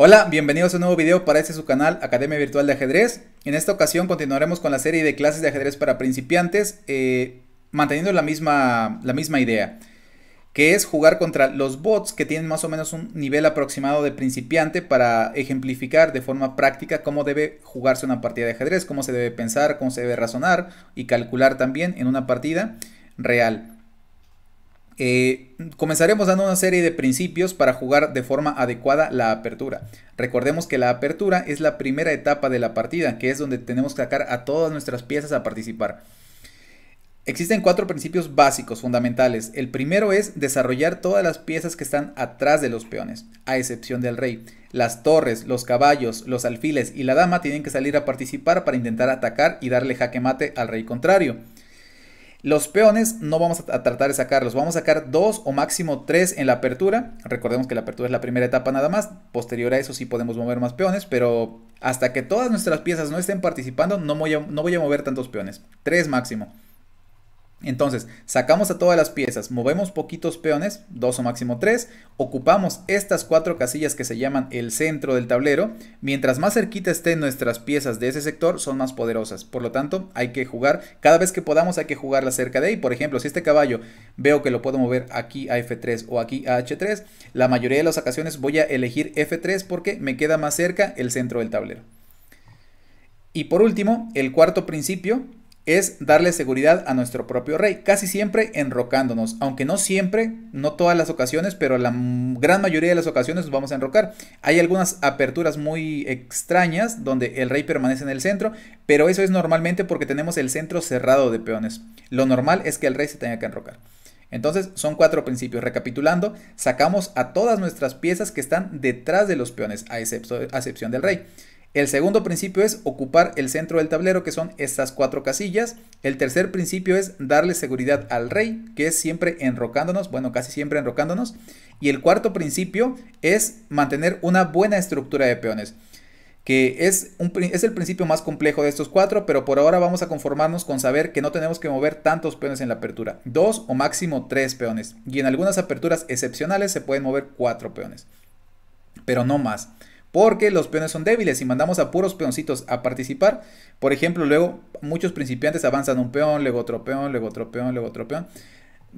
Hola, bienvenidos a un nuevo video para este su canal Academia Virtual de Ajedrez. En esta ocasión continuaremos con la serie de clases de ajedrez para principiantes, eh, manteniendo la misma, la misma idea, que es jugar contra los bots que tienen más o menos un nivel aproximado de principiante para ejemplificar de forma práctica cómo debe jugarse una partida de ajedrez, cómo se debe pensar, cómo se debe razonar y calcular también en una partida real. Eh, comenzaremos dando una serie de principios para jugar de forma adecuada la apertura. Recordemos que la apertura es la primera etapa de la partida, que es donde tenemos que sacar a todas nuestras piezas a participar. Existen cuatro principios básicos fundamentales. El primero es desarrollar todas las piezas que están atrás de los peones, a excepción del rey. Las torres, los caballos, los alfiles y la dama tienen que salir a participar para intentar atacar y darle jaque mate al rey contrario. Los peones no vamos a tratar de sacarlos, vamos a sacar dos o máximo tres en la apertura. Recordemos que la apertura es la primera etapa nada más, posterior a eso sí podemos mover más peones, pero hasta que todas nuestras piezas no estén participando no voy a, mover tantos peones, tres máximo. Entonces, sacamos a todas las piezas, movemos poquitos peones, dos o máximo tres, ocupamos estas cuatro casillas que se llaman el centro del tablero. Mientras más cerquita estén nuestras piezas de ese sector, son más poderosas. Por lo tanto, hay que jugar, cada vez que podamos hay que jugarla cerca de ahí. Por ejemplo, si este caballo veo que lo puedo mover aquí a F3 o aquí a H3, la mayoría de las ocasiones voy a elegir F3 porque me queda más cerca el centro del tablero. Y por último, el cuarto principio es darle seguridad a nuestro propio rey, casi siempre enrocándonos, aunque no siempre, no todas las ocasiones, pero la gran mayoría de las ocasiones nos vamos a enrocar. Hay algunas aperturas muy extrañas donde el rey permanece en el centro, pero eso es normalmente porque tenemos el centro cerrado de peones. Lo normal es que el rey se tenga que enrocar. Entonces son cuatro principios. Recapitulando, sacamos a todas nuestras piezas que están detrás de los peones, a, a excepción del rey. El segundo principio es ocupar el centro del tablero, que son estas cuatro casillas. El tercer principio es darle seguridad al rey, que es siempre enrocándonos, bueno, casi siempre enrocándonos. Y el cuarto principio es mantener una buena estructura de peones, que es, es el principio más complejo de estos cuatro, pero por ahora vamos a conformarnos con saber que no tenemos que mover tantos peones en la apertura, dos o máximo tres peones. Y en algunas aperturas excepcionales se pueden mover cuatro peones, pero no más porque los peones son débiles. y mandamos a puros peoncitos a participar, por ejemplo, luego muchos principiantes avanzan un peón, luego otro peón, luego otro peón, luego otro peón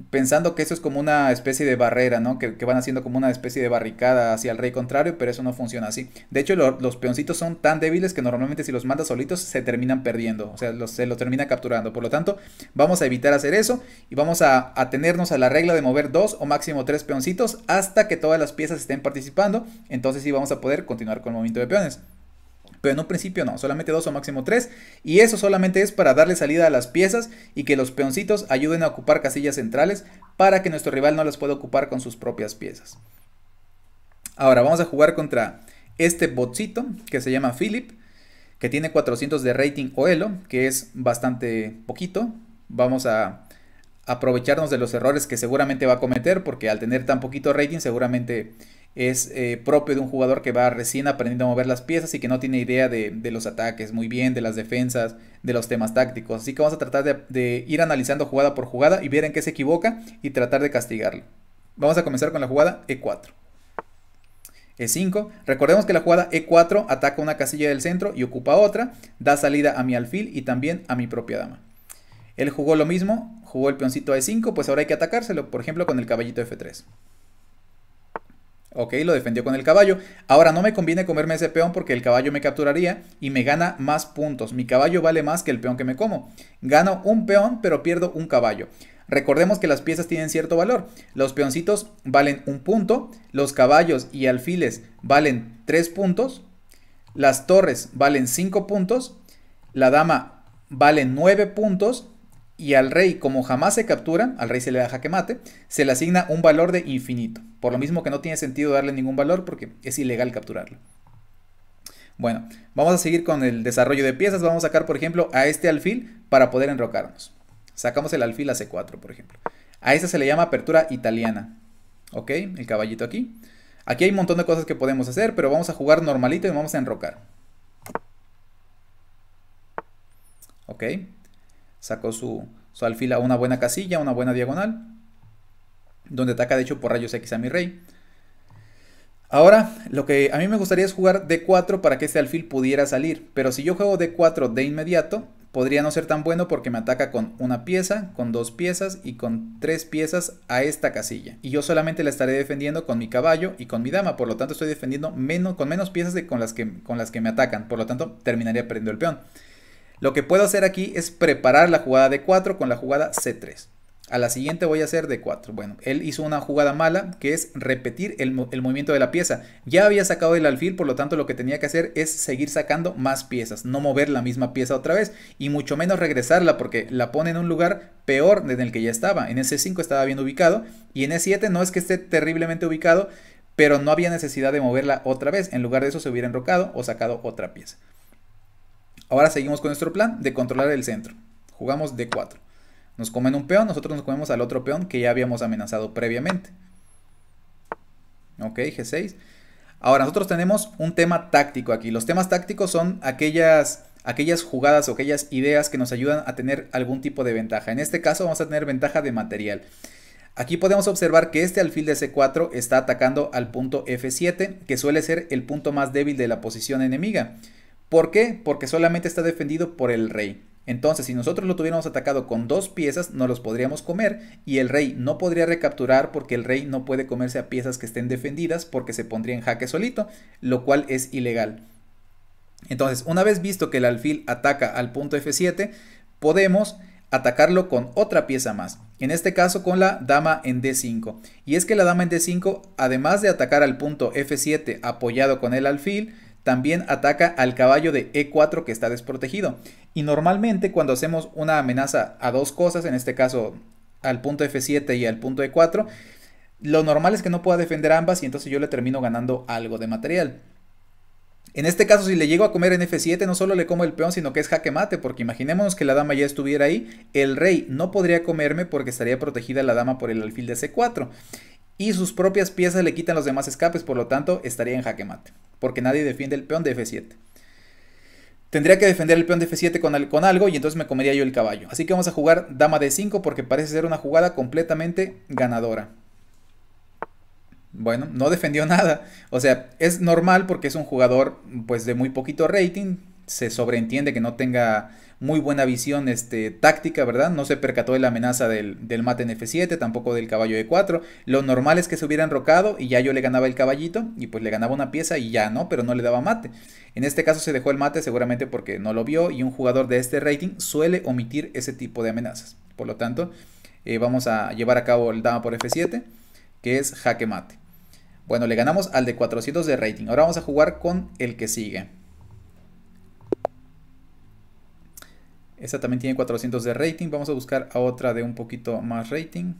pensando que eso es como una especie de barrera, ¿no? Que, van haciendo como una especie de barricada hacia el rey contrario, pero eso no funciona así. De hecho, los peoncitos son tan débiles que normalmente si los mandas solitos se terminan perdiendo, o sea, se los termina capturando. Por lo tanto, vamos a evitar hacer eso y vamos a atenernos a la regla de mover dos o máximo tres peoncitos hasta que todas las piezas estén participando. Entonces sí vamos a poder continuar con el movimiento de peones pero en un principio no, solamente dos o máximo tres. Y eso solamente es para darle salida a las piezas y que los peoncitos ayuden a ocupar casillas centrales para que nuestro rival no las pueda ocupar con sus propias piezas. Ahora vamos a jugar contra este botcito que se llama Philip, que tiene 400 de rating o elo, que es bastante poquito. Vamos a aprovecharnos de los errores que seguramente va a cometer porque al tener tan poquito rating seguramente es eh, propio de un jugador que va recién aprendiendo a mover las piezas y que no tiene idea de, los ataques muy bien, de las defensas, de los temas tácticos. Así que vamos a tratar de, ir analizando jugada por jugada y ver en qué se equivoca y tratar de castigarlo. Vamos a comenzar con la jugada E4. E5. Recordemos que la jugada E4 ataca una casilla del centro y ocupa otra, da salida a mi alfil y también a mi propia dama. Él jugó lo mismo, jugó el peoncito E5, pues ahora hay que atacárselo, por ejemplo con el caballito F3. Ok, lo defendió con el caballo. Ahora no me conviene comerme ese peón porque el caballo me capturaría y me gana más puntos. Mi caballo vale más que el peón que me como. Gano un peón pero pierdo un caballo. Recordemos que las piezas tienen cierto valor. Los peoncitos valen un punto, los caballos y alfiles valen tres puntos, las torres valen cinco puntos, la dama vale nueve puntos y al rey, como jamás se captura, al rey se le deja que mate, se le asigna un valor de infinito. Por lo mismo que no tiene sentido darle ningún valor porque es ilegal capturarlo. Bueno, vamos a seguir con el desarrollo de piezas. Vamos a sacar, por ejemplo, a este alfil para poder enrocarnos. Sacamos el alfil a C4, por ejemplo. A esta se le llama apertura italiana. ¿Ok? El caballito aquí. Aquí hay un montón de cosas que podemos hacer, pero vamos a jugar normalito y vamos a enrocar. ¿Ok? sacó su, alfil a una buena casilla, una buena diagonal, donde ataca de hecho por rayos X a mi rey. Ahora, lo que a mí me gustaría es jugar D4 para que este alfil pudiera salir, pero si yo juego D4 de inmediato, podría no ser tan bueno porque me ataca con una pieza, con dos piezas y con tres piezas a esta casilla. Y yo solamente la estaré defendiendo con mi caballo y con mi dama, por lo tanto estoy defendiendo menos, con menos piezas de con, las que, con las que me atacan, por lo tanto terminaría perdiendo el peón. Lo que puedo hacer aquí es preparar la jugada de 4 con la jugada C3. A la siguiente voy a hacer de 4. Bueno, él hizo una jugada mala que es repetir el, movimiento de la pieza. Ya había sacado el alfil, por lo tanto lo que tenía que hacer es seguir sacando más piezas, no mover la misma pieza otra vez y mucho menos regresarla porque la pone en un lugar peor en el que ya estaba. En C5 estaba bien ubicado y en E7 no es que esté terriblemente ubicado, pero no había necesidad de moverla otra vez. En lugar de eso se hubiera enrocado o sacado otra pieza. Ahora seguimos con nuestro plan de controlar el centro. Jugamos D4. Nos comen un peón, nosotros nos comemos al otro peón que ya habíamos amenazado previamente. Ok, G6. Ahora, nosotros tenemos un tema táctico aquí. Los temas tácticos son aquellas, aquellas jugadas o aquellas ideas que nos ayudan a tener algún tipo de ventaja. En este caso vamos a tener ventaja de material. Aquí podemos observar que este alfil de C4 está atacando al punto F7, que suele ser el punto más débil de la posición enemiga. ¿Por qué? Porque solamente está defendido por el rey. Entonces, si nosotros lo tuviéramos atacado con dos piezas, no los podríamos comer y el rey no podría recapturar porque el rey no puede comerse a piezas que estén defendidas porque se pondría en jaque solito, lo cual es ilegal. Entonces, una vez visto que el alfil ataca al punto F7, podemos atacarlo con otra pieza más, en este caso con la dama en D5. Y es que la dama en D5, además de atacar al punto F7 apoyado con el alfil, también ataca al caballo de E4 que está desprotegido. Y normalmente cuando hacemos una amenaza a dos cosas, en este caso al punto F7 y al punto E4, lo normal es que no pueda defender ambas y entonces yo le termino ganando algo de material. En este caso, si le llego a comer en F7, no solo le como el peón, sino que es jaque mate, porque imaginémonos que la dama ya estuviera ahí, el rey no podría comerme porque estaría protegida la dama por el alfil de C4 y sus propias piezas le quitan los demás escapes, por lo tanto estaría en jaque mate, porque nadie defiende el peón de F7. Tendría que defender el peón de F7 con, algo y entonces me comería yo el caballo. Así que vamos a jugar dama de 5 porque parece ser una jugada completamente ganadora. Bueno, no defendió nada. O sea, es normal porque es un jugador pues de muy poquito rating. Se sobreentiende que no tenga muy buena visión este, táctica, ¿verdad? No se percató de la amenaza del, mate en F7, tampoco del caballo E4. Lo normal es que se hubiera rocado y ya yo le ganaba el caballito y pues le ganaba una pieza y ya, ¿no? Pero no le daba mate. En este caso se dejó el mate seguramente porque no lo vio y un jugador de este rating suele omitir ese tipo de amenazas. Por lo tanto, eh, vamos a llevar a cabo el dama por F7, que es jaque mate. Bueno, le ganamos al de 400 de rating. Ahora vamos a jugar con el que sigue. Esta también tiene 400 de rating. Vamos a buscar a otra de un poquito más rating.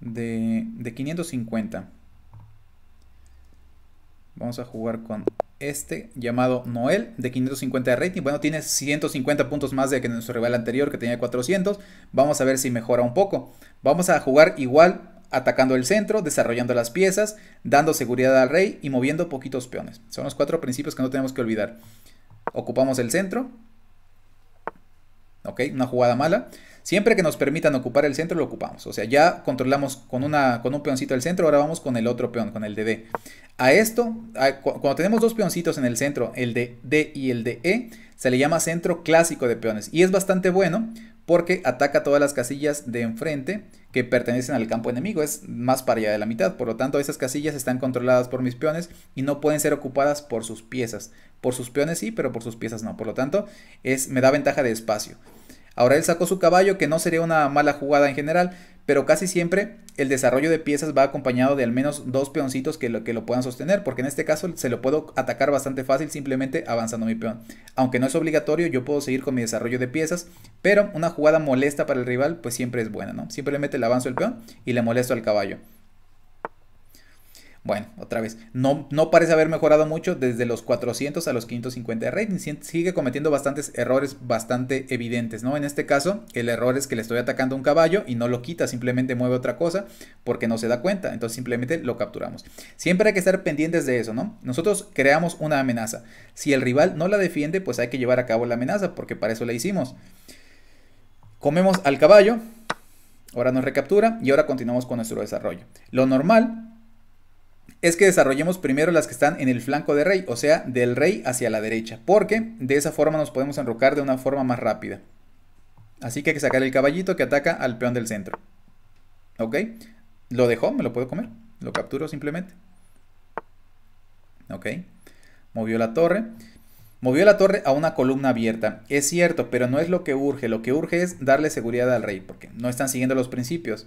De, 550. Vamos a jugar con este llamado Noel de 550 de rating. Bueno, tiene 150 puntos más de que nuestro rival anterior que tenía 400. Vamos a ver si mejora un poco. Vamos a jugar igual atacando el centro, desarrollando las piezas, dando seguridad al rey y moviendo poquitos peones. Son los cuatro principios que no tenemos que olvidar. Ocupamos el centro. Ok, una jugada mala. Siempre que nos permitan ocupar el centro, lo ocupamos. O sea, ya controlamos con, una, con un peoncito el centro, ahora vamos con el otro peón, con el de D. A esto, cuando tenemos dos peoncitos en el centro, el de D y el de E, se le llama centro clásico de peones. Y es bastante bueno porque ataca todas las casillas de enfrente que pertenecen al campo enemigo, es más para allá de la mitad, por lo tanto esas casillas están controladas por mis peones y no pueden ser ocupadas por sus piezas, por sus peones sí, pero por sus piezas no, por lo tanto es, me da ventaja de espacio. Ahora él sacó su caballo, que no sería una mala jugada en general, pero casi siempre el desarrollo de piezas va acompañado de al menos dos peoncitos que lo, que lo puedan sostener, porque en este caso se lo puedo atacar bastante fácil simplemente avanzando mi peón. Aunque no es obligatorio, yo puedo seguir con mi desarrollo de piezas, pero una jugada molesta para el rival pues siempre es buena, ¿no? Simplemente le avanzo el peón y le molesto al caballo. Bueno, otra vez, no, no parece haber mejorado mucho desde los 400 a los 550 de rating. Sigue cometiendo bastantes errores bastante evidentes, ¿no? En este caso, el error es que le estoy atacando a un caballo y no lo quita, simplemente mueve otra cosa porque no se da cuenta. Entonces simplemente lo capturamos. Siempre hay que estar pendientes de eso, ¿no? Nosotros creamos una amenaza. Si el rival no la defiende, pues hay que llevar a cabo la amenaza porque para eso la hicimos. Comemos al caballo, ahora nos recaptura y ahora continuamos con nuestro desarrollo. Lo normal es que desarrollemos primero las que están en el flanco de rey, o sea, del rey hacia la derecha, porque de esa forma nos podemos enrocar de una forma más rápida. Así que hay que sacar el caballito que ataca al peón del centro. ¿Ok? Lo dejó, me lo puedo comer. Lo capturo simplemente. ¿Ok? Movió la torre. Movió la torre a una columna abierta. Es cierto, pero no es lo que urge. Lo que urge es darle seguridad al rey, porque no están siguiendo los principios.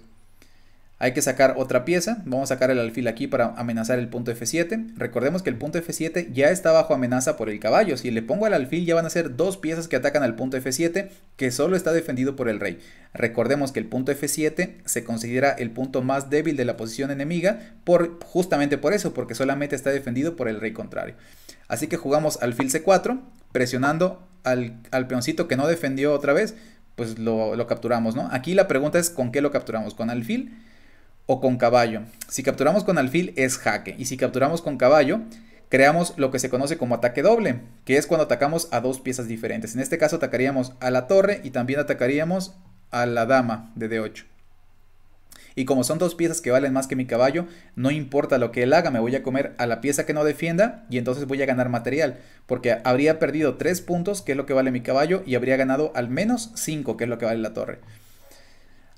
Hay que sacar otra pieza, vamos a sacar el alfil aquí para amenazar el punto F7. Recordemos que el punto F7 ya está bajo amenaza por el caballo, si le pongo al alfil ya van a ser dos piezas que atacan al punto F7 que solo está defendido por el rey. Recordemos que el punto F7 se considera el punto más débil de la posición enemiga por, justamente por eso, porque solamente está defendido por el rey contrario. Así que jugamos alfil C4, presionando al, peoncito que no defendió otra vez, pues lo, capturamos, ¿no? Aquí la pregunta es con qué lo capturamos, con alfil o con caballo. Si capturamos con alfil es jaque y si capturamos con caballo creamos lo que se conoce como ataque doble, que es cuando atacamos a dos piezas diferentes. En este caso atacaríamos a la torre y también atacaríamos a la dama de D8. Y como son dos piezas que valen más que mi caballo, no importa lo que él haga, me voy a comer a la pieza que no defienda y entonces voy a ganar material, porque habría perdido 3 puntos, que es lo que vale mi caballo, y habría ganado al menos 5, que es lo que vale la torre.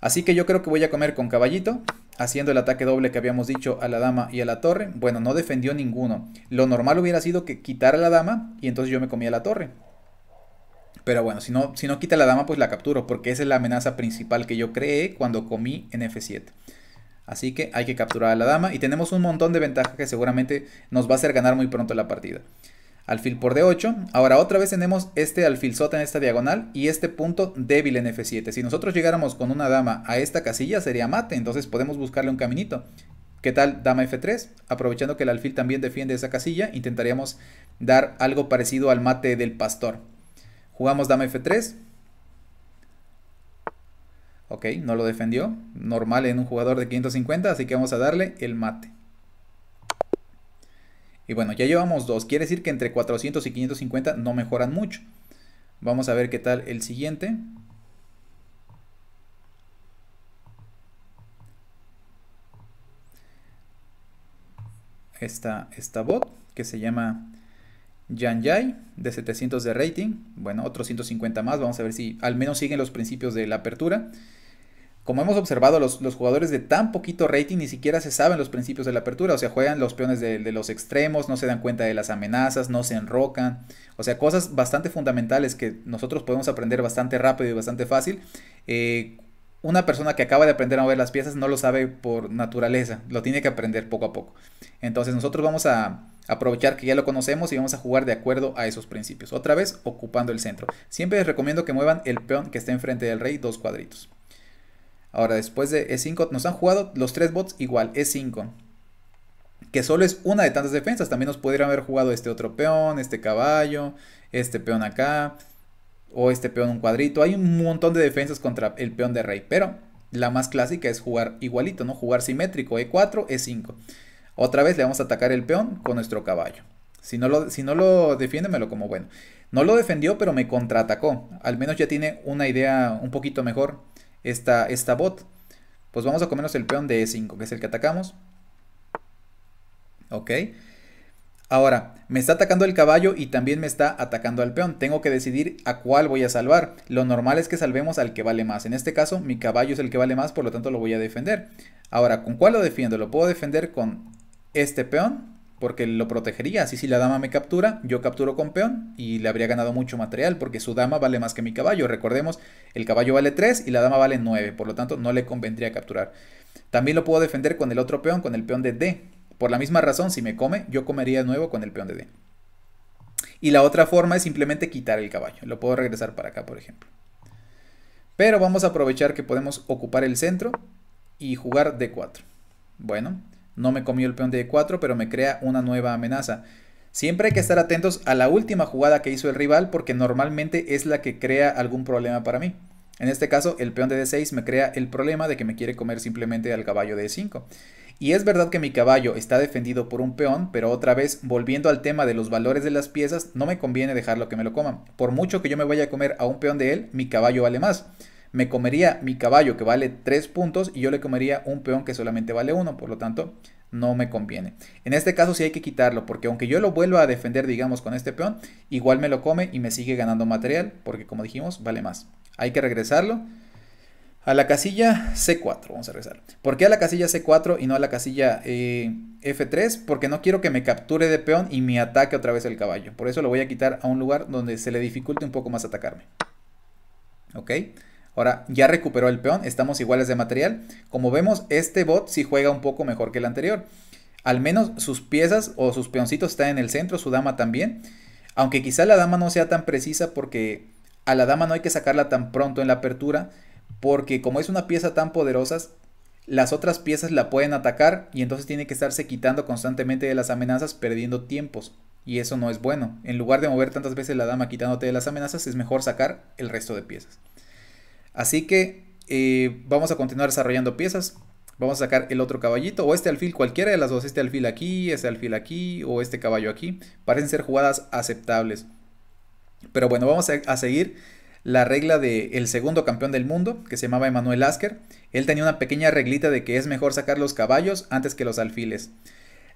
Así que yo creo que voy a comer con caballito, haciendo el ataque doble que habíamos dicho a la dama y a la torre. Bueno, no defendió ninguno. Lo normal hubiera sido que quitara a la dama y entonces yo me comía la torre. Pero bueno, si no, si no quita la dama, pues la capturo, porque esa es la amenaza principal que yo creé cuando comí en F7. Así que hay que capturar a la dama y tenemos un montón de ventajas que seguramente nos va a hacer ganar muy pronto la partida alfil por d8. Ahora otra vez tenemos este alfil sota en esta diagonal y este punto débil en f7. Si nosotros llegáramos con una dama a esta casilla sería mate, entonces podemos buscarle un caminito. ¿Qué tal dama f3? Aprovechando que el alfil también defiende esa casilla, intentaríamos dar algo parecido al mate del pastor. Jugamos dama f3. Ok, no lo defendió. Normal en un jugador de 550, así que vamos a darle el mate. Y bueno, ya llevamos dos. Quiere decir que entre 400 y 550 no mejoran mucho. Vamos a ver qué tal el siguiente. Esta, esta bot que se llama Yanjai de 700 de rating. Bueno, otros 150 más. Vamos a ver si al menos siguen los principios de la apertura como hemos observado, los, jugadores de tan poquito rating ni siquiera se saben los principios de la apertura. O sea, juegan los peones de, los extremos, no se dan cuenta de las amenazas, no se enrocan. O sea, cosas bastante fundamentales que nosotros podemos aprender bastante rápido y bastante fácil. Eh, una persona que acaba de aprender a mover las piezas no lo sabe por naturaleza, lo tiene que aprender poco a poco. Entonces nosotros vamos a aprovechar que ya lo conocemos y vamos a jugar de acuerdo a esos principios. Otra vez ocupando el centro. Siempre les recomiendo que muevan el peón que está enfrente del rey dos cuadritos. Ahora, después de E5, nos han jugado los tres bots igual, E5. Que solo es una de tantas defensas. También nos podrían haber jugado este otro peón, este caballo, este peón acá, o este peón un cuadrito. Hay un montón de defensas contra el peón de rey, pero la más clásica es jugar igualito, ¿no? Jugar simétrico, E4, E5. Otra vez le vamos a atacar el peón con nuestro caballo. Si no lo, si no lo defiende, me lo como bueno. No lo defendió, pero me contraatacó. Al menos ya tiene una idea un poquito mejor esta, bot. Pues vamos a comernos el peón de E5, que es el que atacamos. Ok. Ahora, me está atacando el caballo y también me está atacando al peón. Tengo que decidir a cuál voy a salvar. Lo normal es que salvemos al que vale más. En este caso, mi caballo es el que vale más, por lo tanto lo voy a defender. Ahora, ¿con cuál lo defiendo? Lo puedo defender con este peón porque lo protegería. Así si la dama me captura, yo capturo con peón y le habría ganado mucho material, porque su dama vale más que mi caballo. Recordemos, el caballo vale 3 y la dama vale 9, por lo tanto no le convendría capturar. También lo puedo defender con el otro peón, con el peón de D. Por la misma razón, si me come, yo comería de nuevo con el peón de D. Y la otra forma es simplemente quitar el caballo. Lo puedo regresar para acá, por ejemplo. Pero vamos a aprovechar que podemos ocupar el centro y jugar D4. Bueno, no me comió el peón de D4, e pero me crea una nueva amenaza. Siempre hay que estar atentos a la última jugada que hizo el rival porque normalmente es la que crea algún problema para mí. En este caso, el peón de D6 me crea el problema de que me quiere comer simplemente al caballo de D5. E y es verdad que mi caballo está defendido por un peón, pero otra vez, volviendo al tema de los valores de las piezas, no me conviene dejarlo que me lo coman. Por mucho que yo me vaya a comer a un peón de él, mi caballo vale más me comería mi caballo que vale 3 puntos y yo le comería un peón que solamente vale 1, por lo tanto no me conviene. En este caso sí hay que quitarlo, porque aunque yo lo vuelva a defender, digamos, con este peón, igual me lo come y me sigue ganando material, porque como dijimos, vale más. Hay que regresarlo a la casilla C4, vamos a regresar. ¿Por qué a la casilla C4 y no a la casilla eh, F3? Porque no quiero que me capture de peón y me ataque otra vez el caballo. Por eso lo voy a quitar a un lugar donde se le dificulte un poco más atacarme. ¿Ok? Ahora, ya recuperó el peón, estamos iguales de material. Como vemos, este bot sí juega un poco mejor que el anterior. Al menos sus piezas o sus peoncitos están en el centro, su dama también. Aunque quizá la dama no sea tan precisa porque a la dama no hay que sacarla tan pronto en la apertura. Porque como es una pieza tan poderosa, las otras piezas la pueden atacar y entonces tiene que estarse quitando constantemente de las amenazas perdiendo tiempos. Y eso no es bueno. En lugar de mover tantas veces la dama quitándote de las amenazas, es mejor sacar el resto de piezas. Así que eh, vamos a continuar desarrollando piezas. Vamos a sacar el otro caballito o este alfil, cualquiera de las dos, este alfil aquí, este alfil aquí o este caballo aquí. Parecen ser jugadas aceptables. Pero bueno, vamos a, seguir la regla del segundo campeón del mundo, que se llamaba Emanuel Asker. Él tenía una pequeña reglita de que es mejor sacar los caballos antes que los alfiles.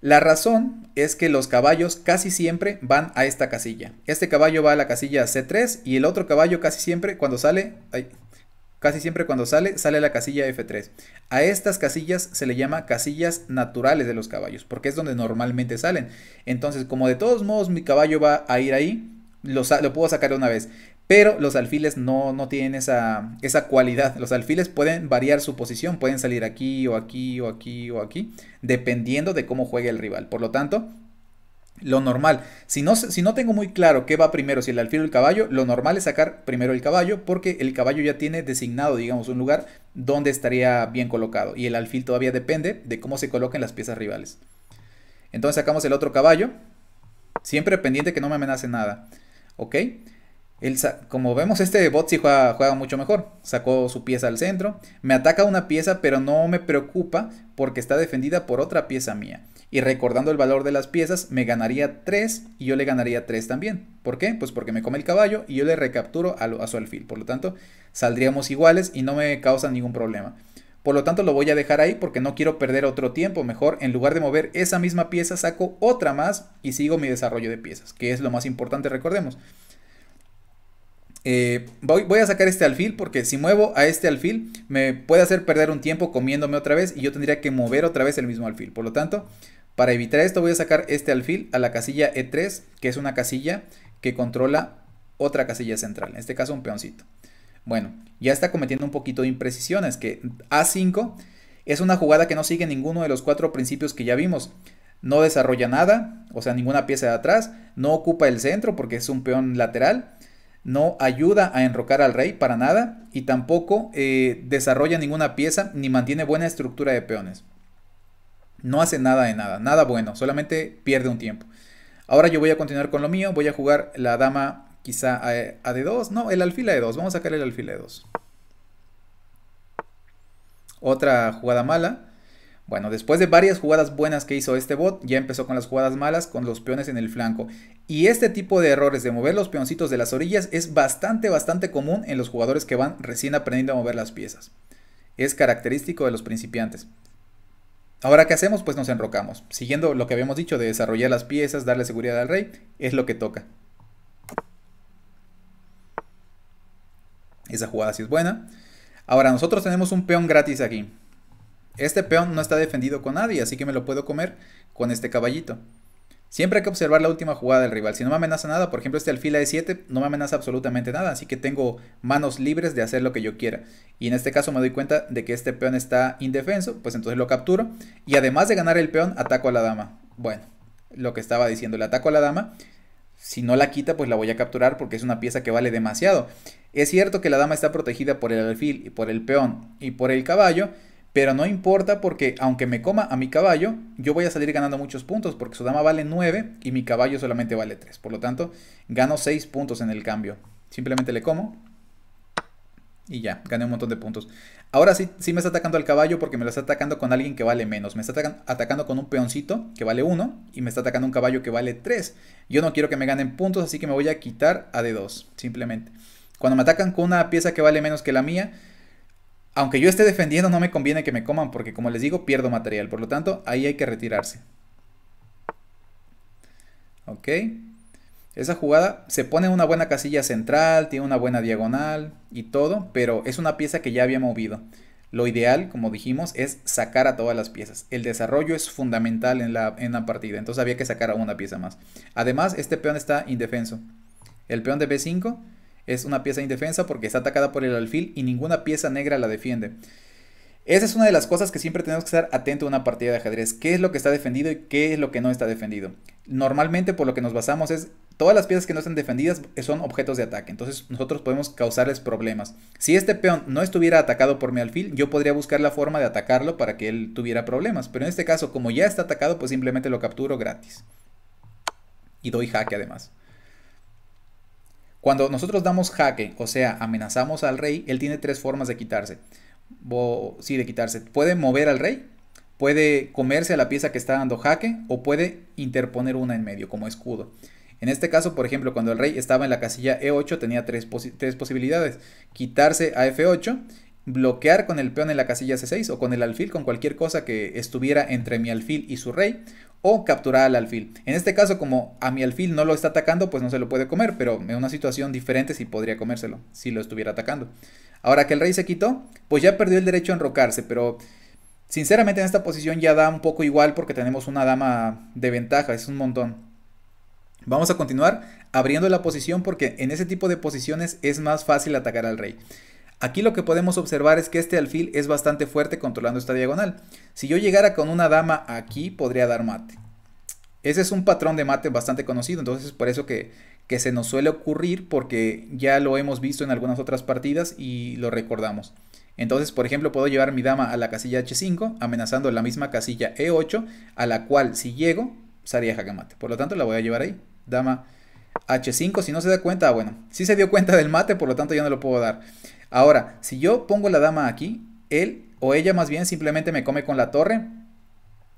La razón es que los caballos casi siempre van a esta casilla. Este caballo va a la casilla C3 y el otro caballo casi siempre cuando sale... Casi siempre cuando sale, sale la casilla F3. A estas casillas se le llama casillas naturales de los caballos, porque es donde normalmente salen. Entonces, como de todos modos mi caballo va a ir ahí, lo, lo puedo sacar de una vez. Pero los alfiles no, no tienen esa, esa, cualidad. Los alfiles pueden variar su posición, pueden salir aquí o aquí o aquí o aquí, dependiendo de cómo juegue el rival. Por lo tanto, lo normal, si no, si no tengo muy claro qué va primero, si el alfil o el caballo, lo normal es sacar primero el caballo porque el caballo ya tiene designado, digamos, un lugar donde estaría bien colocado y el alfil todavía depende de cómo se coloquen las piezas rivales. Entonces sacamos el otro caballo, siempre pendiente que no me amenace nada, ¿ok? como vemos, este bot sí juega, mucho mejor. Sacó su pieza al centro. Me ataca una pieza, pero no me preocupa porque está defendida por otra pieza mía. Y recordando el valor de las piezas, me ganaría 3 y yo le ganaría 3 también. ¿Por qué? Pues porque me come el caballo y yo le recapturo a, su alfil. Por lo tanto, saldríamos iguales y no me causa ningún problema. Por lo tanto, lo voy a dejar ahí porque no quiero perder otro tiempo. Mejor, en lugar de mover esa misma pieza, saco otra más y sigo mi desarrollo de piezas, que es lo más importante, recordemos. Eh, voy, a sacar este alfil porque si muevo a este alfil me puede hacer perder un tiempo comiéndome otra vez y yo tendría que mover otra vez el mismo alfil. Por lo tanto, para evitar esto voy a sacar este alfil a la casilla E3, que es una casilla que controla otra casilla central, en este caso un peoncito. Bueno, ya está cometiendo un poquito de imprecisiones, que A5 es una jugada que no sigue ninguno de los cuatro principios que ya vimos. No desarrolla nada, o sea, ninguna pieza de atrás, no ocupa el centro porque es un peón lateral, no ayuda a enrocar al rey para nada y tampoco eh, desarrolla ninguna pieza ni mantiene buena estructura de peones. No hace nada de nada, nada bueno, solamente pierde un tiempo. Ahora yo voy a continuar con lo mío, voy a jugar la dama quizá a, D2, no, el alfil a D2, vamos a sacar el alfil a D2. Otra jugada mala. Bueno, después de varias jugadas buenas que hizo este bot, ya empezó con las jugadas malas con los peones en el flanco. Y este tipo de errores de mover los peoncitos de las orillas es bastante, bastante común en los jugadores que van recién aprendiendo a mover las piezas. Es característico de los principiantes. Ahora, ¿qué hacemos? Pues nos enrocamos. Siguiendo lo que habíamos dicho de desarrollar las piezas, darle seguridad al rey, es lo que toca. Esa jugada sí es buena. Ahora, nosotros tenemos un peón gratis aquí. Este peón no está defendido con nadie, así que me lo puedo comer con este caballito. Siempre hay que observar la última jugada del rival. Si no me amenaza nada, por ejemplo, este a de 7 no me amenaza absolutamente nada, así que tengo manos libres de hacer lo que yo quiera. Y en este caso me doy cuenta de que este peón está indefenso, pues entonces lo capturo. Y además de ganar el peón, ataco a la dama. Bueno, lo que estaba diciendo, le ataco a la dama. Si no la quita, pues la voy a capturar porque es una pieza que vale demasiado. Es cierto que la dama está protegida por el alfil y por el peón y por el caballo, pero no importa porque aunque me coma a mi caballo, yo voy a salir ganando muchos puntos porque su dama vale 9 y mi caballo solamente vale 3. Por lo tanto, gano 6 puntos en el cambio. Simplemente le como y ya, gané un montón de puntos. Ahora sí, sí me está atacando al caballo porque me lo está atacando con alguien que vale menos. Me está atacando con un peoncito que vale 1 y me está atacando un caballo que vale 3. Yo no quiero que me ganen puntos, así que me voy a quitar a de 2 simplemente. Cuando me atacan con una pieza que vale menos que la mía, aunque yo esté defendiendo, no me conviene que me coman porque, como les digo, pierdo material. Por lo tanto, ahí hay que retirarse. ¿Ok? Esa jugada se pone una buena casilla central, tiene una buena diagonal y todo, pero es una pieza que ya había movido. Lo ideal, como dijimos, es sacar a todas las piezas. El desarrollo es fundamental en la, en la partida, entonces había que sacar a una pieza más. Además, este peón está indefenso. El peón de B5 es una pieza indefensa porque está atacada por el alfil y ninguna pieza negra la defiende. Esa es una de las cosas que siempre tenemos que estar atento a una partida de ajedrez. ¿Qué es lo que está defendido y qué es lo que no está defendido? Normalmente por lo que nos basamos es todas las piezas que no están defendidas son objetos de ataque. Entonces nosotros podemos causarles problemas. Si este peón no estuviera atacado por mi alfil, yo podría buscar la forma de atacarlo para que él tuviera problemas. Pero en este caso, como ya está atacado, pues simplemente lo capturo gratis. Y doy jaque además. Cuando nosotros damos jaque, o sea, amenazamos al rey, él tiene tres formas de quitarse. sí, de quitarse. Puede mover al rey, puede comerse a la pieza que está dando jaque o puede interponer una en medio como escudo. En este caso, por ejemplo, cuando el rey estaba en la casilla E8 tenía tres, tres posibilidades. Quitarse a F8, bloquear con el peón en la casilla C6 o con el alfil, con cualquier cosa que estuviera entre mi alfil y su rey, o capturar al alfil. En este caso, como a mi alfil no lo está atacando, pues no se lo puede comer, pero en una situación diferente si podría comérselo, si lo estuviera atacando. Ahora que el rey se quitó, pues ya perdió el derecho a enrocarse, pero sinceramente en esta posición ya da un poco igual porque tenemos una dama de ventaja, es un montón. Vamos a continuar abriendo la posición porque en ese tipo de posiciones es más fácil atacar al rey. Aquí lo que podemos observar es que este alfil es bastante fuerte controlando esta diagonal. Si yo llegara con una dama aquí, podría dar mate. Ese es un patrón de mate bastante conocido, entonces es por eso que, se nos suele ocurrir porque ya lo hemos visto en algunas otras partidas y lo recordamos. Entonces, por ejemplo, puedo llevar mi dama a la casilla H5, amenazando la misma casilla E8, a la cual si llego, sería jaque Por lo tanto, la voy a llevar ahí. Dama H5, si no se da cuenta, ah, bueno, si se dio cuenta del mate, por lo tanto ya no lo puedo dar. Ahora, si yo pongo la dama aquí, él o ella más bien simplemente me come con la torre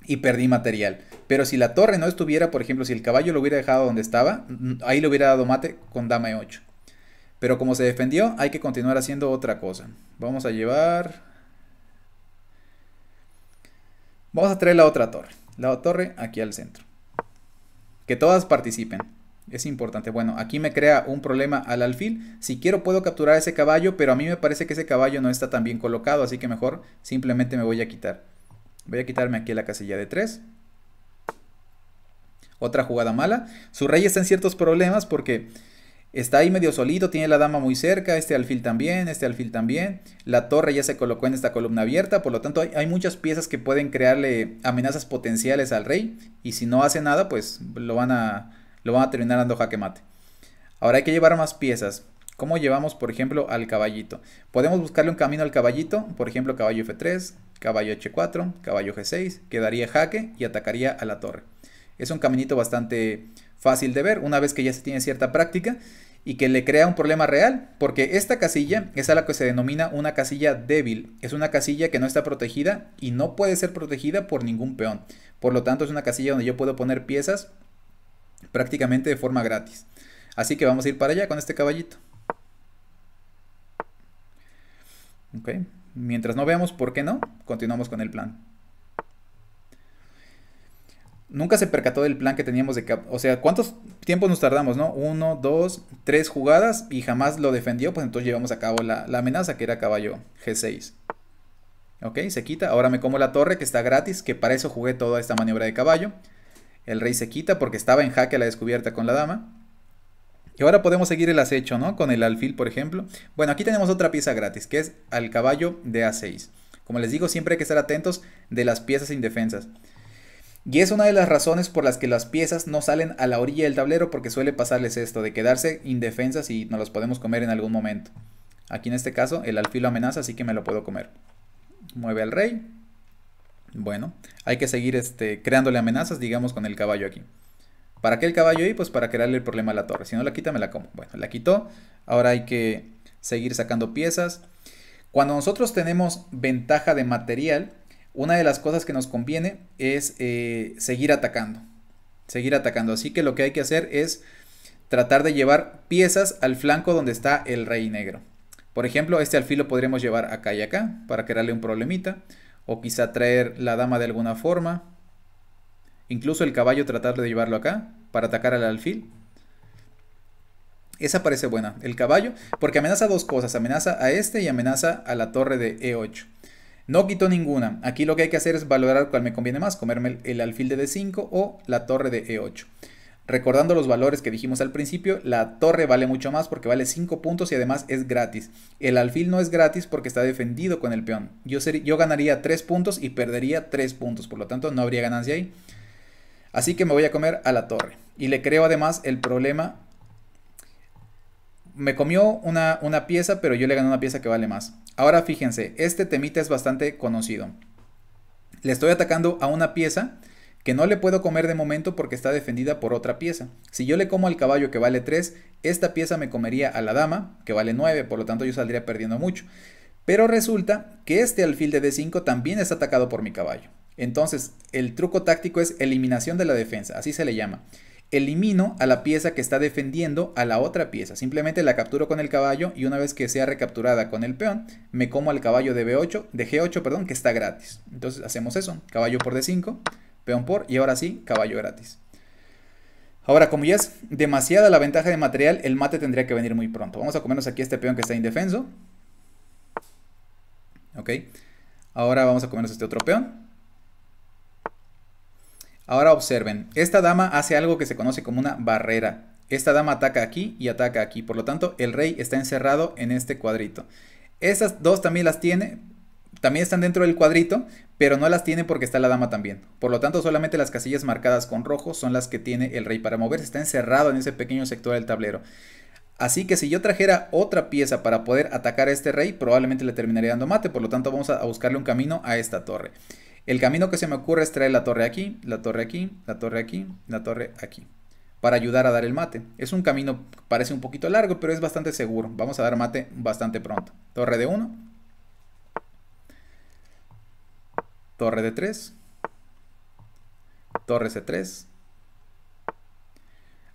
y perdí material. Pero si la torre no estuviera, por ejemplo, si el caballo lo hubiera dejado donde estaba, ahí le hubiera dado mate con dama e8. Pero como se defendió, hay que continuar haciendo otra cosa. Vamos a llevar... Vamos a traer la otra torre. La torre aquí al centro. Que todas participen es importante. Bueno, aquí me crea un problema al alfil. Si quiero puedo capturar ese caballo, pero a mí me parece que ese caballo no está tan bien colocado, así que mejor simplemente me voy a quitar. Voy a quitarme aquí la casilla de 3. Otra jugada mala. Su rey está en ciertos problemas porque está ahí medio solito, tiene la dama muy cerca, este alfil también, este alfil también. La torre ya se colocó en esta columna abierta, por lo tanto hay, hay, muchas piezas que pueden crearle amenazas potenciales al rey y si no hace nada, pues lo van a lo van a terminar dando jaque mate. Ahora hay que llevar más piezas. ¿Cómo llevamos, por ejemplo, al caballito? Podemos buscarle un camino al caballito, por ejemplo, caballo F3, caballo H4, caballo G6, quedaría jaque y atacaría a la torre. Es un caminito bastante fácil de ver una vez que ya se tiene cierta práctica y que le crea un problema real, porque esta casilla es a la que se denomina una casilla débil, es una casilla que no está protegida y no puede ser protegida por ningún peón. Por lo tanto, es una casilla donde yo puedo poner piezas prácticamente de forma gratis. Así que vamos a ir para allá con este caballito. Mientras no veamos por qué no, continuamos con el plan. Nunca se percató del plan que teníamos de O sea, ¿cuántos tiempos nos tardamos, no? Uno, dos, tres jugadas y jamás lo defendió. Pues entonces llevamos a cabo la, la amenaza que era caballo G6. Ok, se quita. Ahora me como la torre que está gratis, que para eso jugué toda esta maniobra de caballo. El rey se quita porque estaba en jaque a la descubierta con la dama. Y ahora podemos seguir el acecho, ¿no? Con el alfil, por ejemplo. Bueno, aquí tenemos otra pieza gratis, que es al caballo de A6. Como les digo, siempre hay que estar atentos de las piezas indefensas. Y es una de las razones por las que las piezas no salen a la orilla del tablero, porque suele pasarles esto, de quedarse indefensas y no las podemos comer en algún momento. Aquí en este caso, el alfil lo amenaza, así que me lo puedo comer. Mueve al rey, bueno, hay que seguir este, creándole amenazas, digamos, con el caballo aquí. ¿Para qué el caballo ahí? Pues para crearle el problema a la torre. Si no la quita, me la como. Bueno, la quitó. Ahora hay que seguir sacando piezas. Cuando nosotros tenemos ventaja de material, una de las cosas que nos conviene es eh, seguir atacando. Seguir atacando. Así que lo que hay que hacer es tratar de llevar piezas al flanco donde está el rey negro. Por ejemplo, este alfil lo podremos llevar acá y acá para crearle un problemita o quizá traer la dama de alguna forma, incluso el caballo tratar de llevarlo acá para atacar al alfil. Esa parece buena, el caballo, porque amenaza dos cosas, amenaza a este y amenaza a la torre de E8. No quito ninguna, aquí lo que hay que hacer es valorar cuál me conviene más, comerme el alfil de D5 o la torre de E8. Recordando los valores que dijimos al principio, la torre vale mucho más porque vale 5 puntos y además es gratis. El alfil no es gratis porque está defendido con el peón. Yo, yo ganaría 3 puntos y perdería 3 puntos, por lo tanto no habría ganancia ahí. Así que me voy a comer a la torre. Y le creo además el problema... Me comió una, una pieza, pero yo le gané una pieza que vale más. Ahora fíjense, este temita es bastante conocido. Le estoy atacando a una pieza que no le puedo comer de momento porque está defendida por otra pieza. Si yo le como al caballo que vale 3, esta pieza me comería a la dama, que vale 9, por lo tanto yo saldría perdiendo mucho. Pero resulta que este alfil de D5 también está atacado por mi caballo. Entonces, el truco táctico es eliminación de la defensa, así se le llama. Elimino a la pieza que está defendiendo a la otra pieza. Simplemente la capturo con el caballo y una vez que sea recapturada con el peón, me como al caballo de B8, de G8, perdón, que está gratis. Entonces hacemos eso, caballo por D5, peón por y ahora sí, caballo gratis. Ahora, como ya es demasiada la ventaja de material, el mate tendría que venir muy pronto. Vamos a comernos aquí este peón que está indefenso. Ok. Ahora vamos a comernos este otro peón. Ahora observen, esta dama hace algo que se conoce como una barrera. Esta dama ataca aquí y ataca aquí, por lo tanto el rey está encerrado en este cuadrito. Estas dos también las tiene, también están dentro del cuadrito, pero no las tiene porque está la dama también. Por lo tanto, solamente las casillas marcadas con rojo son las que tiene el rey para moverse. Está encerrado en ese pequeño sector del tablero. Así que si yo trajera otra pieza para poder atacar a este rey, probablemente le terminaría dando mate. Por lo tanto, vamos a buscarle un camino a esta torre. El camino que se me ocurre es traer la torre aquí, la torre aquí, la torre aquí, la torre aquí. Para ayudar a dar el mate. Es un camino, parece un poquito largo, pero es bastante seguro. Vamos a dar mate bastante pronto. Torre de 1, torre de 3, torre C3.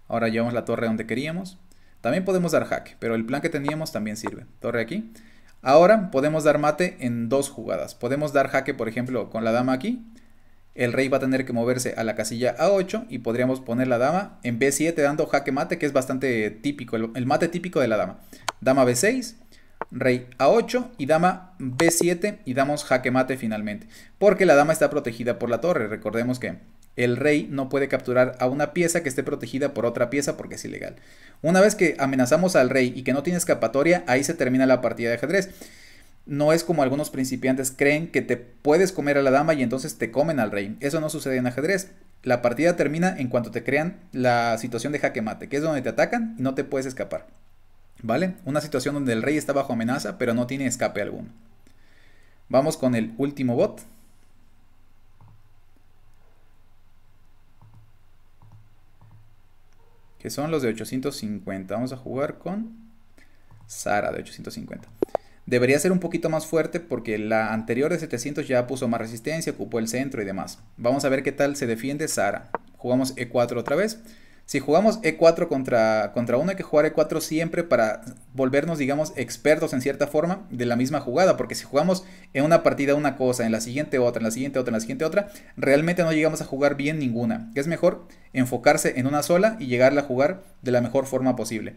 Ahora llevamos la torre donde queríamos. También podemos dar jaque, pero el plan que teníamos también sirve. Torre aquí. Ahora podemos dar mate en dos jugadas. Podemos dar jaque, por ejemplo, con la dama aquí. El rey va a tener que moverse a la casilla A8 y podríamos poner la dama en B7 dando jaque mate, que es bastante típico, el, mate típico de la dama. Dama B6, rey a8 y dama b7 y damos jaque mate finalmente. Porque la dama está protegida por la torre. Recordemos que el rey no puede capturar a una pieza que esté protegida por otra pieza porque es ilegal. Una vez que amenazamos al rey y que no tiene escapatoria, ahí se termina la partida de ajedrez. No es como algunos principiantes creen que te puedes comer a la dama y entonces te comen al rey. Eso no sucede en ajedrez. La partida termina en cuanto te crean la situación de jaque mate, que es donde te atacan y no te puedes escapar. ¿Vale? Una situación donde el rey está bajo amenaza, pero no tiene escape alguno. Vamos con el último bot. Que son los de 850. Vamos a jugar con Sara de 850. Debería ser un poquito más fuerte porque la anterior de 700 ya puso más resistencia, ocupó el centro y demás. Vamos a ver qué tal se defiende Sara. Jugamos E4 otra vez. Si jugamos E4 contra, contra uno, hay que jugar E4 siempre para volvernos, digamos, expertos en cierta forma de la misma jugada. Porque si jugamos en una partida una cosa, en la siguiente otra, en la siguiente otra, en la siguiente otra, realmente no llegamos a jugar bien ninguna. Es mejor enfocarse en una sola y llegarla a jugar de la mejor forma posible.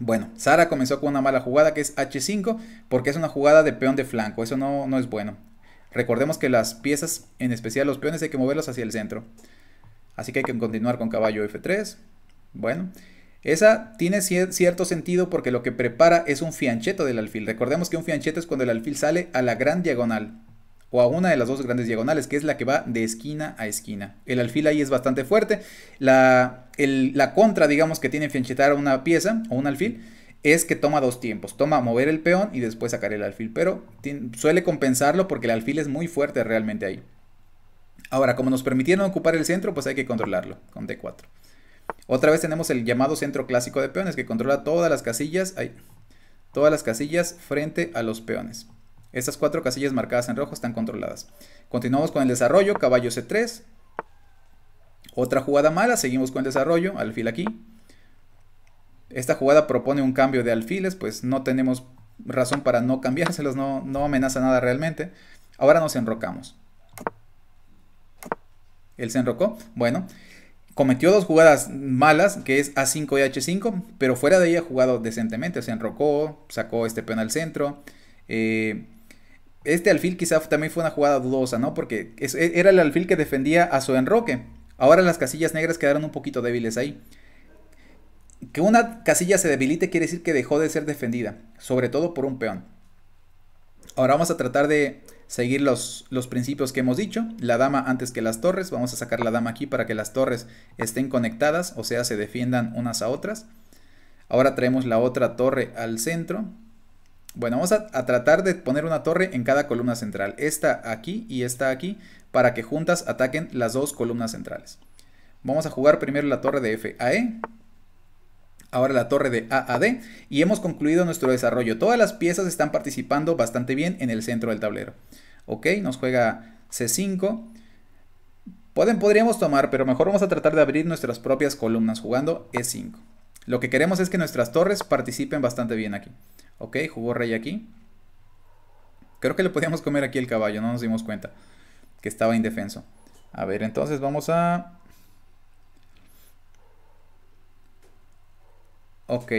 Bueno, Sara comenzó con una mala jugada que es H5, porque es una jugada de peón de flanco. Eso no, no es bueno. Recordemos que las piezas, en especial los peones, hay que moverlos hacia el centro. Así que hay que continuar con caballo F3. Bueno, esa tiene cierto sentido porque lo que prepara es un fiancheto del alfil. Recordemos que un fiancheto es cuando el alfil sale a la gran diagonal o a una de las dos grandes diagonales, que es la que va de esquina a esquina. El alfil ahí es bastante fuerte. La, contra, digamos, que tiene fianchetar una pieza o un alfil, es que toma dos tiempos. Toma mover el peón y después sacar el alfil, pero suele compensarlo porque el alfil es muy fuerte realmente ahí. Ahora, como nos permitieron ocupar el centro, pues hay que controlarlo con D4. Otra vez tenemos el llamado centro clásico de peones que controla todas las casillas, todas las casillas frente a los peones. Estas cuatro casillas marcadas en rojo están controladas. Continuamos con el desarrollo, caballo C3. Otra jugada mala, seguimos con el desarrollo, alfil aquí. Esta jugada propone un cambio de alfiles, pues no tenemos razón para no cambiárselos, no amenaza nada realmente. Ahora nos enrocamos. Él se enrocó. Bueno, cometió dos jugadas malas, que es A5 y H5, pero fuera de ella ha jugado decentemente. Se enrocó, sacó este peón al centro. Eh, este alfil quizá también fue una jugada dudosa, ¿no? Porque e, era el alfil que defendía a su enroque. Ahora las casillas negras quedaron un poquito débiles ahí. Que una casilla se debilite quiere decir que dejó de ser defendida, sobre todo por un peón. Ahora vamos a tratar de seguir los, los principios que hemos dicho. La dama antes que las torres. Vamos a sacar la dama aquí para que las torres estén conectadas, o sea, se defiendan unas a otras. Ahora traemos la otra torre al centro. Bueno, vamos a, a, tratar de poner una torre en cada columna central. Esta aquí y esta aquí para que juntas ataquen las dos columnas centrales. Vamos a jugar primero la torre de F a E ahora la torre de D. y hemos concluido nuestro desarrollo. Todas las piezas están participando bastante bien en el centro del tablero. Ok, nos juega C5. Pueden, podríamos tomar, pero mejor vamos a tratar de abrir nuestras propias columnas jugando E5. Lo que queremos es que nuestras torres participen bastante bien aquí. Ok, jugó rey aquí. Creo que le podíamos comer aquí el caballo, no nos dimos cuenta que estaba indefenso. A ver, entonces vamos a Ok,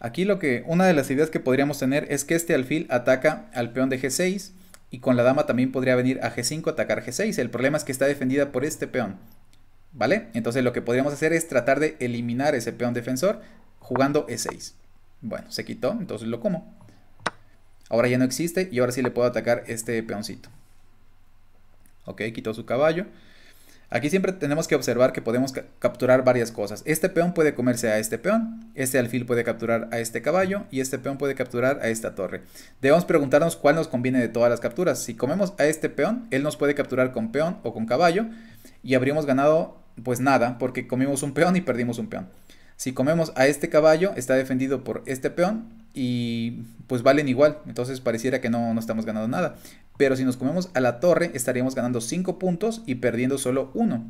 aquí lo que, una de las ideas que podríamos tener es que este alfil ataca al peón de G6 y con la dama también podría venir a G5 atacar G6. El problema es que está defendida por este peón, ¿vale? Entonces lo que podríamos hacer es tratar de eliminar ese peón defensor jugando E6. Bueno, se quitó, entonces lo como. Ahora ya no existe y ahora sí le puedo atacar este peoncito. Ok, quitó su caballo. Aquí siempre tenemos que observar que podemos capturar varias cosas. Este peón puede comerse a este peón, este alfil puede capturar a este caballo y este peón puede capturar a esta torre. Debemos preguntarnos cuál nos conviene de todas las capturas. Si comemos a este peón, él nos puede capturar con peón o con caballo y habríamos ganado pues nada porque comimos un peón y perdimos un peón. Si comemos a este caballo, está defendido por este peón y pues valen igual. Entonces pareciera que no, no estamos ganando nada. Pero si nos comemos a la torre, estaríamos ganando 5 puntos y perdiendo solo 1.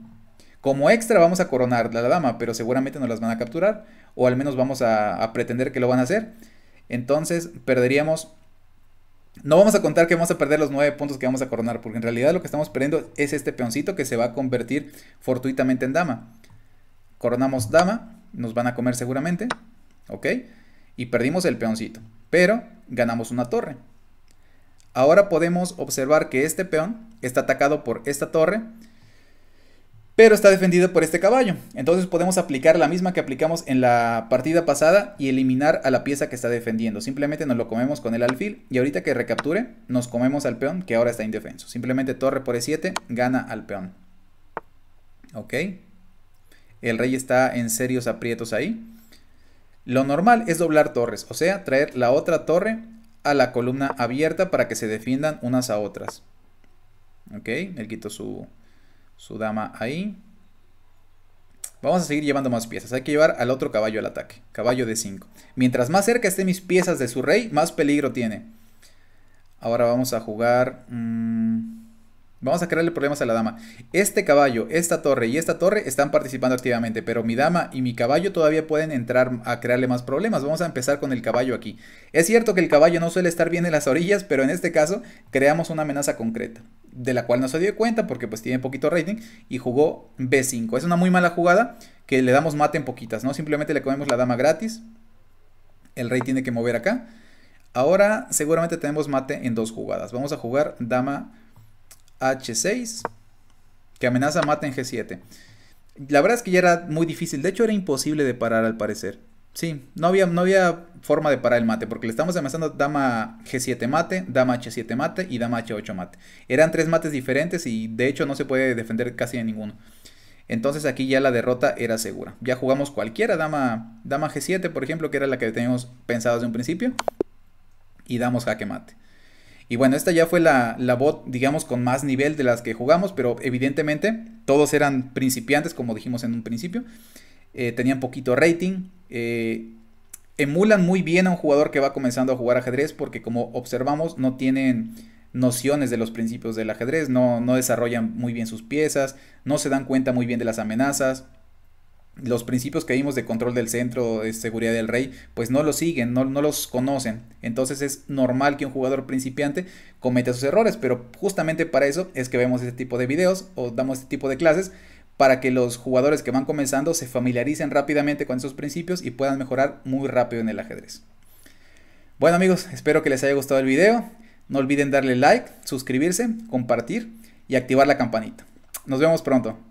Como extra vamos a coronar a la dama, pero seguramente nos las van a capturar. O al menos vamos a, a pretender que lo van a hacer. Entonces perderíamos no vamos a contar que vamos a perder los 9 puntos que vamos a coronar, porque en realidad lo que estamos perdiendo es este peoncito que se va a convertir fortuitamente en dama. Coronamos dama nos van a comer seguramente, ¿ok? Y perdimos el peoncito, pero ganamos una torre. Ahora podemos observar que este peón está atacado por esta torre, pero está defendido por este caballo. Entonces podemos aplicar la misma que aplicamos en la partida pasada y eliminar a la pieza que está defendiendo. Simplemente nos lo comemos con el alfil y ahorita que recapture nos comemos al peón que ahora está indefenso. Simplemente torre por e7 gana al peón. ¿Ok? El rey está en serios aprietos ahí. Lo normal es doblar torres, o sea, traer la otra torre a la columna abierta para que se defiendan unas a otras. Ok, él quitó su, dama ahí. Vamos a seguir llevando más piezas. Hay que llevar al otro caballo al ataque. Caballo de 5. Mientras más cerca estén mis piezas de su rey, más peligro tiene. Ahora vamos a jugar... Mm, Vamos a crearle problemas a la dama. Este caballo, esta torre y esta torre están participando activamente, pero mi dama y mi caballo todavía pueden entrar a crearle más problemas. Vamos a empezar con el caballo aquí. Es cierto que el caballo no suele estar bien en las orillas, pero en este caso creamos una amenaza concreta, de la cual no se dio cuenta porque pues tiene poquito rating y jugó B5. Es una muy mala jugada que le damos mate en poquitas, ¿no? Simplemente le comemos la dama gratis. El rey tiene que mover acá. Ahora seguramente tenemos mate en dos jugadas. Vamos a jugar dama H6, que amenaza mate en G7. La verdad es que ya era muy difícil, de hecho era imposible de parar al parecer. Sí, no había, no había forma de parar el mate, porque le estamos amenazando dama G7 mate, dama H7 mate y dama H8 mate. Eran tres mates diferentes y de hecho no se puede defender casi a ninguno. Entonces aquí ya la derrota era segura. Ya jugamos cualquiera, dama, dama G7 por ejemplo, que era la que teníamos pensado desde un principio. Y damos jaque mate. Y bueno, esta ya fue la, la, bot, digamos, con más nivel de las que jugamos, pero evidentemente todos eran principiantes, como dijimos en un principio. Eh, tenían poquito rating. Eh, emulan muy bien a un jugador que va comenzando a jugar ajedrez, porque como observamos, no tienen nociones de los principios del ajedrez, no, no desarrollan muy bien sus piezas, no se dan cuenta muy bien de las amenazas los principios que vimos de control del centro, de seguridad del rey, pues no los siguen, no, no, los conocen. Entonces es normal que un jugador principiante cometa sus errores, pero justamente para eso es que vemos este tipo de videos o damos este tipo de clases para que los jugadores que van comenzando se familiaricen rápidamente con esos principios y puedan mejorar muy rápido en el ajedrez. Bueno amigos, espero que les haya gustado el video. No olviden darle like, suscribirse, compartir y activar la campanita. Nos vemos pronto.